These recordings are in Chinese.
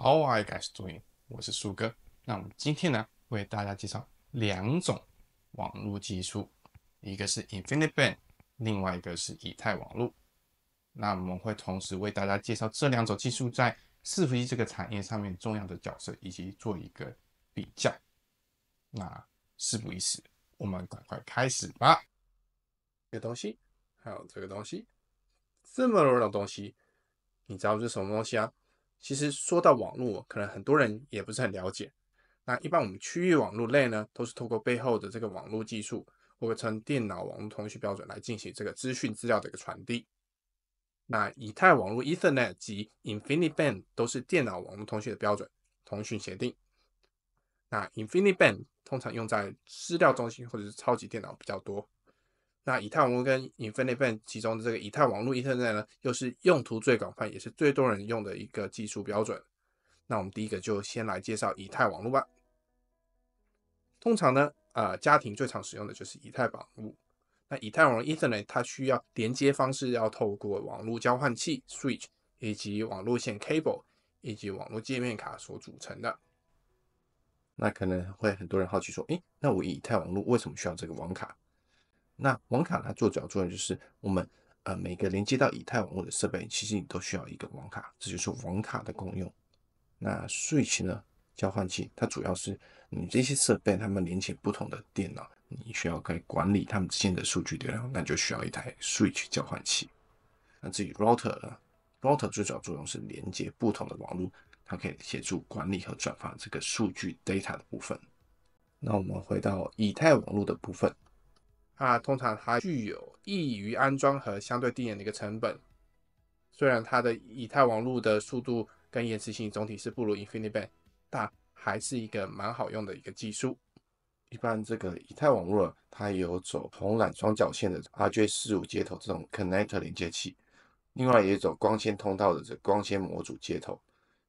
How are guys doing? 我是树哥。那我们今天呢，为大家介绍两种网络技术，一个是 InfiniBand，另外一个是以太网络。那我们会同时为大家介绍这两种技术在伺服器这个产业上面重要的角色，以及做一个比较。那事不宜迟，我们赶快开始吧。这个东西，还有这个东西，这么柔软的东西，你知道是什么东西啊？其实说到网络，可能很多人也不是很了解。那一般我们区域网络类呢，都是透过背后的这个网络技术，或者称电脑网络通讯标准来进行这个资讯资料的一个传递。那以太网络 （Ethernet） 及 InfiniBand 都是电脑网络通讯的标准通讯协定。那 InfiniBand 通常用在资料中心或者是超级电脑比较多。那以太网络跟 i n i e i n e t 其中的这个以太网络 Ethernet 呢，又是用途最广泛，也是最多人用的一个技术标准。那我们第一个就先来介绍以太网络吧。通常呢，呃，家庭最常使用的就是以太网络。那以太网络 Ethernet 它需要连接方式要透过网络交换器 Switch 以及网络线 Cable 以及网络界面卡所组成的。那可能会很多人好奇说，诶，那我以太网络为什么需要这个网卡？那网卡它做主要作用就是，我们呃每个连接到以太网络的设备，其实你都需要一个网卡，这就是网卡的功用。那 switch 呢，交换器，它主要是你这些设备它们连接不同的电脑，你需要该管理它们之间的数据流量，那就需要一台 switch 交换器。那至于 router 呢 router 最主要作用是连接不同的网络，它可以协助管理和转发这个数据 data 的部分。那我们回到以太网络的部分。它通常它具有易于安装和相对低廉的一个成本，虽然它的以太网络的速度跟延迟性总体是不如 InfiniBand，但还是一个蛮好用的一个技术。一般这个以太网络它有走红缆双绞线的 RJ 四五接头这种 connector 连接器，另外也有走光纤通道的这光纤模组接头，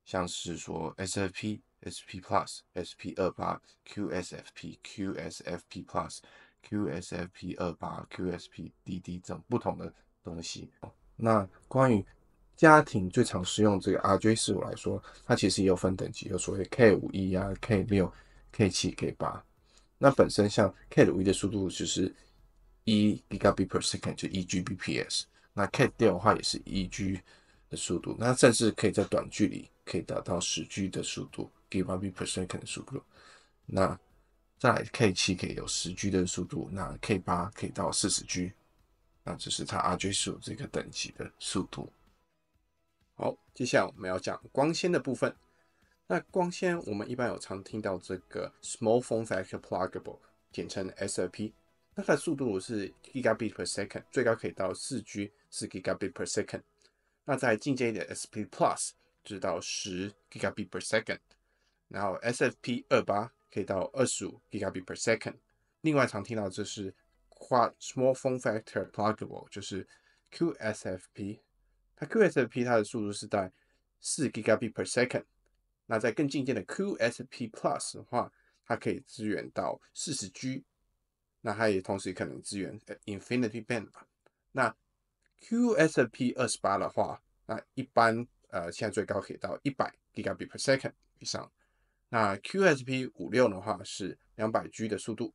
像是说 SFP、s p Plus、s p 二八、QSFP、QSFP Plus。QSFP 二八、QSPDD 这种不同的东西。那关于家庭最常使用这个 RJ 四五来说，它其实也有分等级，有所谓 K 五一啊、K 六、K 七、K 八。那本身像 K 五一的速度就是一 Gbps，就一 g b p s 那 K 六的话也是一 g 的速度，那甚至可以在短距离可以达到十 G 的速度，Gbps 速度。那再来 K 七可以有十 G 的速度，那 K 八可以到四十 G，那这是它 RJ 数这个等级的速度。好，接下来我们要讲光纤的部分。那光纤我们一般有常听到这个 Small Form Factor Pluggable，简称 SFP。那它的速度是 Gigabit per second，最高可以到四 G，四 Gigabit per second。那在进阶的 SFP Plus，直到十 Gigabit per second。然后 SFP 二八。可以到二十五 gigabit per second。另外常听到就是 quad small form factor pluggable，就是 QSFP。它 QSFP 它的速度是在四 gigabit per second。那在更进阶的 QSFP Plus 的话，它可以支援到四十 G。那它也同时可能支援 Infinity Band。那 QSFP 二十八的话，那一般呃现在最高可以到一百 gigabit per second 以上。那 QSP 五六的话是两百 G 的速度，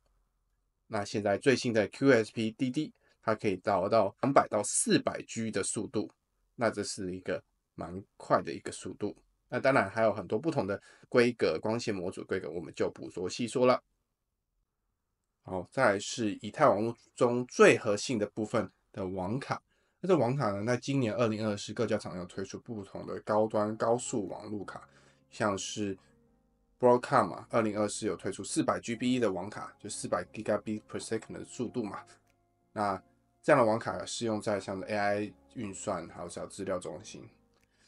那现在最新的 QSPDD 它可以达到两百到四百 G 的速度，那这是一个蛮快的一个速度。那当然还有很多不同的规格，光纤模组规格我们就不做细说了。好，再是以太网络中最核心的部分的网卡，那这网卡呢？那今年二零二四各家厂要推出不同的高端高速网路卡，像是。Broadcom 嘛，二零二四有推出四百 GB 的网卡，就四百 Giga B per second 的速度嘛。那这样的网卡适用在像 AI 运算还有资料中心。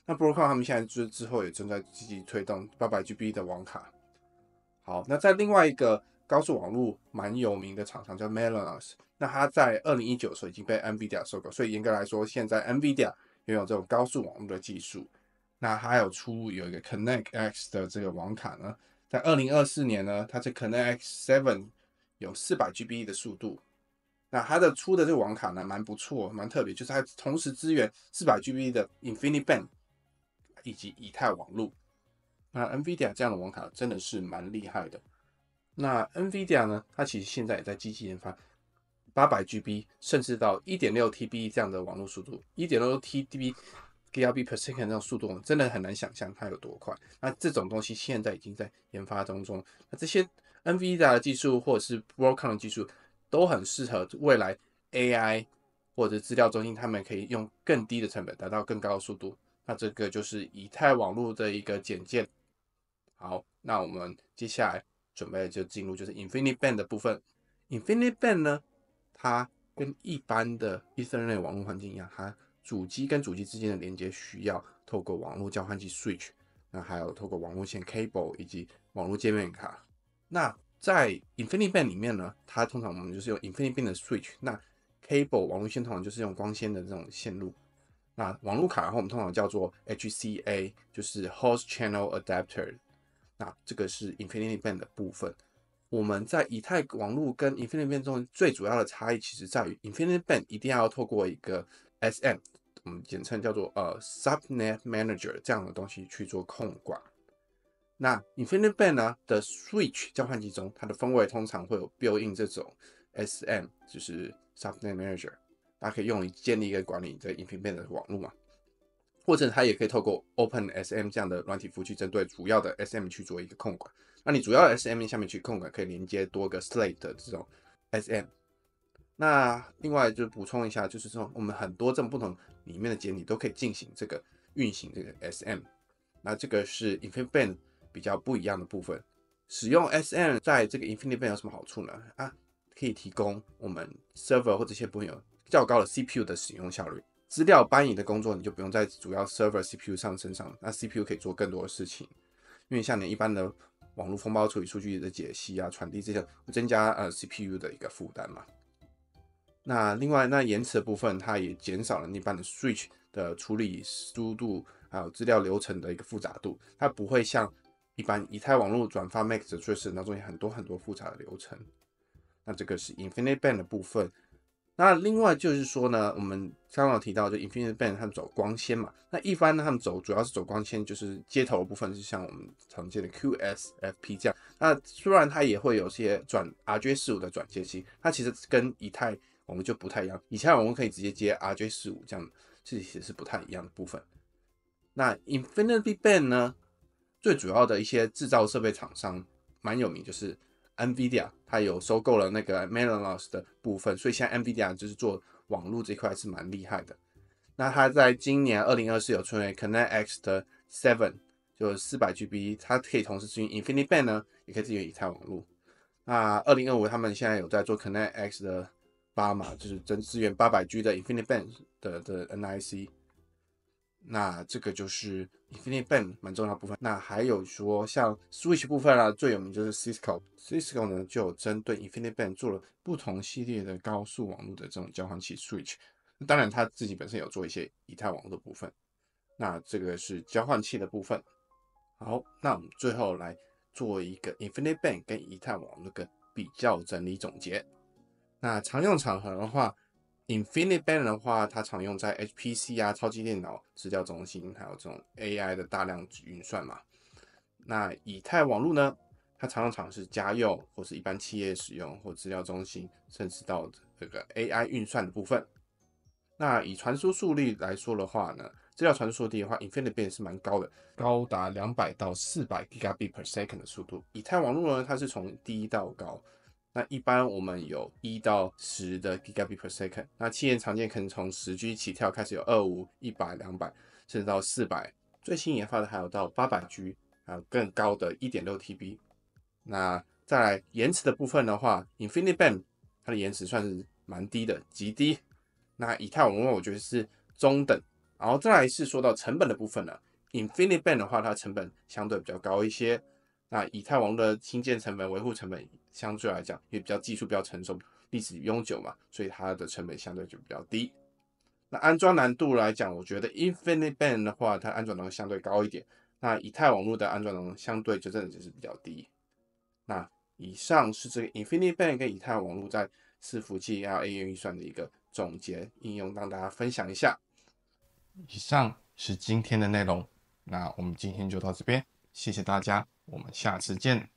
那 Broadcom 他们现在就之后也正在积极推动八百 GB 的网卡。好，那在另外一个高速网络蛮有名的厂商叫 m e l a n o s 那它在二零一九时候已经被 NVIDIA 收购，所以严格来说，现在 NVIDIA 拥有这种高速网络的技术。那还有出有一个 Connect X 的这个网卡呢，在二零二四年呢，它这 Connect X Seven 有四百 G B 的速度。那它的出的这个网卡呢，蛮不错，蛮特别，就是它同时支援四百 G B 的 InfiniBand 以及以太网络。那 NVIDIA 这样的网卡真的是蛮厉害的。那 NVIDIA 呢，它其实现在也在积极研发八百 G B 甚至到一点六 T B 这样的网络速度，一点六 T B。D R B per second 这种速度我们真的很难想象它有多快。那这种东西现在已经在研发当中。那这些 N V d 的技术或者是 w o r l d c o m 的技术都很适合未来 A I 或者资料中心，他们可以用更低的成本达到更高的速度。那这个就是以太网络的一个简介。好，那我们接下来准备就进入就是 Infinite Band 的部分。Infinite Band 呢，它跟一般的 Ethernet 网络环境一样，它主机跟主机之间的连接需要透过网络交换机 （switch），那还有透过网络线 （cable） 以及网络界面卡。那在 InfiniBand 里面呢，它通常我们就是用 InfiniBand 的 switch，那 cable 网络线通常就是用光纤的这种线路。那网络卡然后我们通常叫做 HCA，就是 Host Channel Adapter。那这个是 InfiniBand 的部分。我们在以太网络跟 InfiniBand 中最主要的差异，其实在于 InfiniBand 一定要透过一个 SM。嗯，简称叫做呃，subnet manager 这样的东西去做控管。那 InfiniBand 呢的 switch 交换机中，它的风味通常会有 build in 这种 sm，就是 subnet manager，它可以用于建立一个管理的 InfiniBand 的网络嘛。或者它也可以透过 OpenSM 这样的软体务去针对主要的 sm 去做一个控管。那你主要 sm 下面去控管，可以连接多个 s l a t e 的这种 sm。那另外就是补充一下，就是说我们很多这种不同里面的节你都可以进行这个运行这个 SM。那这个是 Infiniband 比较不一样的部分。使用 SM 在这个 Infiniband 有什么好处呢？啊，可以提供我们 server 或这些朋友较高的 CPU 的使用效率。资料搬移的工作你就不用在主要 server CPU 上身上，那 CPU 可以做更多的事情。因为像你一般的网络风暴处理数据的解析啊、传递这些，增加呃 CPU 的一个负担嘛。那另外那延迟的部分，它也减少了那般的 switch 的处理速度，还有资料流程的一个复杂度。它不会像一般以太网络转发 m a x 的 switch 中有很多很多复杂的流程。那这个是 infinite band 的部分。那另外就是说呢，我们刚刚有提到，就 infinite band 它走光纤嘛？那一般呢，他们走主要是走光纤，就是接头部分是像我们常见的 QSFP 这样。那虽然它也会有些转 RJ45 的转接器，它其实跟以太我们就不太一样，以前我们可以直接接 RJ 四五，这样这里其实是不太一样的部分。那 InfiniBand t y 呢，最主要的一些制造设备厂商蛮有名，就是 NVIDIA，它有收购了那个 m e l o n o s 的部分，所以现在 NVIDIA 就是做网路这块是蛮厉害的。那它在今年二零二四有出 ConnectX 的 Seven，就四百 GB，它可以同时支援 InfiniBand t y 呢，也可以支援以太网路。那二零二五他们现在有在做 ConnectX 的。八嘛，就是真资源八百 G 的 Infinite Band 的的 NIC，那这个就是 Infinite Band 蛮重要部分。那还有说像 Switch 部分啊，最有名就是 Cisco，Cisco 呢就有针对 Infinite Band 做了不同系列的高速网络的这种交换器 Switch，当然它自己本身有做一些以太网络的部分。那这个是交换器的部分。好，那我们最后来做一个 Infinite Band 跟以太网络的比较整理总结。那常用场合的话，InfiniBand t e 的话，它常用在 HPC 啊、超级电脑、资料中心，还有这种 AI 的大量运算嘛。那以太网络呢，它常用场是家用或是一般企业使用或资料中心，甚至到这个 AI 运算的部分。那以传输速率来说的话呢，资料传输速率的话，InfiniBand t e 是蛮高的，高达两百到四百 Gbps e r 的速度。以太网络呢，它是从低到高。那一般我们有一到十的 Gigabit per second，那七年常见可能从十 G 起跳开始有二五一百两百，甚至到四百，最新研发的还有到八百 G，还有更高的一点六 TB。那再来延迟的部分的话，InfiniBand 它的延迟算是蛮低的，极低。那以太网络我觉得是中等，然后再来是说到成本的部分了。i n f i n i b a n d 的话它成本相对比较高一些。那以太网的新建成本、维护成本相对来讲也比较技术比较成熟、历史悠久嘛，所以它的成本相对就比较低。那安装难度来讲，我觉得 InfiniBand t e 的话，它安装难度相对高一点。那以太网络的安装能相对就真的就是比较低。那以上是这个 InfiniBand t 跟以太网络在伺服器 L A U 预算的一个总结应用，让大家分享一下。以上是今天的内容，那我们今天就到这边。谢谢大家，我们下次见。